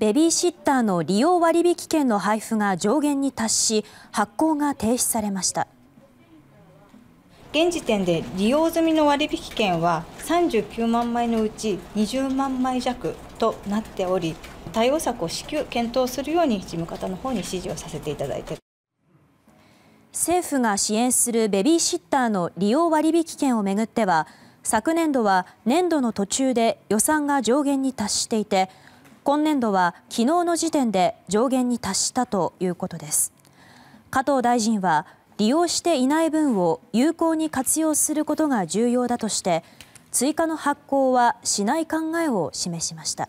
ベビーシッターの利用割引券の配布が上限に達し発行が停止されました現時点で利用済みの割引券は39万枚のうち20万枚弱となっており対応策を至急検討するように事務方の方に指示をさせていただいて政府が支援するベビーシッターの利用割引券をめぐっては昨年度は年度の途中で予算が上限に達していて今年度は昨日の時点で上限に達したということです加藤大臣は利用していない分を有効に活用することが重要だとして追加の発行はしない考えを示しました。